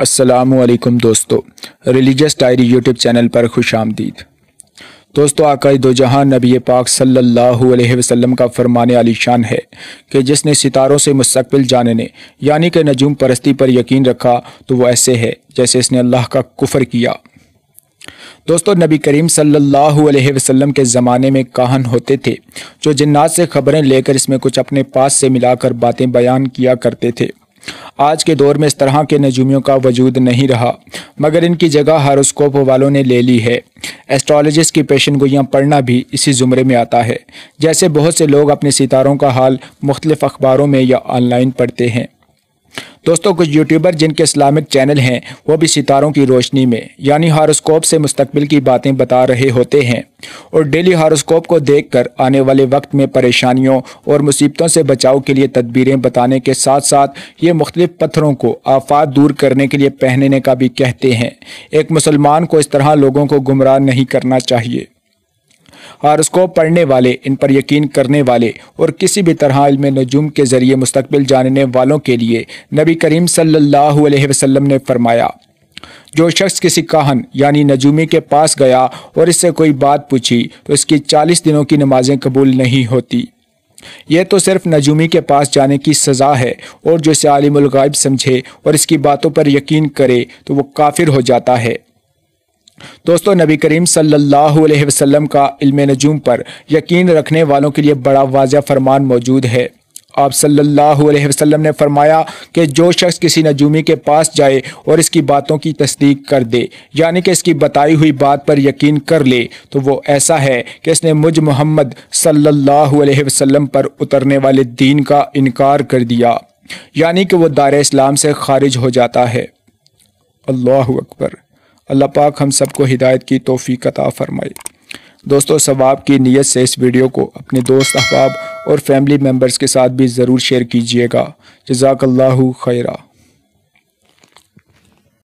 असलकम दोस्तों religious diary YouTube channel पर खुश आमदीद दोस्तों आकाश दो जहाँ नबी पाक सल्लल्लाहु अलैहि वसल्लम का फरमान आलीशान है कि जिसने सितारों से मुस्कबिल जानने यानी कि नजूम परस्ती पर यकीन रखा तो वो ऐसे है जैसे इसने अल्लाह का कुफर किया दोस्तों नबी करीम सल्लल्लाहु अलैहि वसल्लम के ज़माने में काहन होते थे जो जन्नात से खबरें लेकर इसमें कुछ अपने पास से मिलाकर बातें बयान किया करते थे आज के दौर में इस तरह के नजूमियों का वजूद नहीं रहा मगर इनकी जगह हारोस्कोप वालों ने ले ली है एस्ट्रोलॉजिस्ट की पेशन गोयाँ पढ़ना भी इसी ज़ुमरे में आता है जैसे बहुत से लोग अपने सितारों का हाल मुख्तलिफ अखबारों में या ऑनलाइन पढ़ते हैं दोस्तों कुछ यूट्यूबर जिनके इस्लामिक चैनल हैं वो भी सितारों की रोशनी में यानी हारोस्कोप से मुस्तबिल की बातें बता रहे होते हैं और डेली हारोस्कोप को देखकर आने वाले वक्त में परेशानियों और मुसीबतों से बचाव के लिए तदबीरें बताने के साथ साथ ये मुख्तलिफ पत्थरों को आफात दूर करने के लिए पहनने का भी कहते हैं एक मुसलमान को इस तरह लोगों को गुमराह नहीं करना चाहिए हारस्कोप पढ़ने वाले इन पर यकीन करने वाले और किसी भी तरह इल्म नजूम के ज़रिए मुस्तबिल जानने वालों के लिए नबी करीम सल्लल्लाहु अलैहि वसल्लम ने फरमाया जो शख्स किसी काहन यानी नजूमी के पास गया और इससे कोई बात पूछी तो इसकी चालीस दिनों की नमाजें कबूल नहीं होती यह तो सिर्फ नजूमी के पास जाने की सज़ा है और जो इसे आलिम समझे और इसकी बातों पर यकीन करे तो वो काफिर हो जाता है दोस्तों नबी करीम सल्लल्लाहु अलैहि वसल्लम का इल्म नजूम पर यकीन रखने वालों के लिए बड़ा वाजह फरमान मौजूद है आप सल्लल्लाहु अलैहि वसल्लम ने फरमाया कि जो शख्स किसी नजूमी के पास जाए और इसकी बातों की तस्दीक कर दे यानी कि इसकी बताई हुई बात पर यकीन कर ले तो वो ऐसा है कि इसने मुझ मोहम्मद सल्लल्लाहु अलैहि वसल्लम पर उतरने वाले दीन का इनकार कर दिया यानी कि वह दार इस्लाम से खारिज हो जाता है अल्लाह अकबर अल्लाह पाक हम सबको हिदायत की तोफ़ी कता फरमाए दोस्तों सवाब की नीयत से इस वीडियो को अपने दोस्त अहबाब और फैमिली मेम्बर्स के साथ भी ज़रूर शेयर कीजिएगा जजाकल्ला खैरा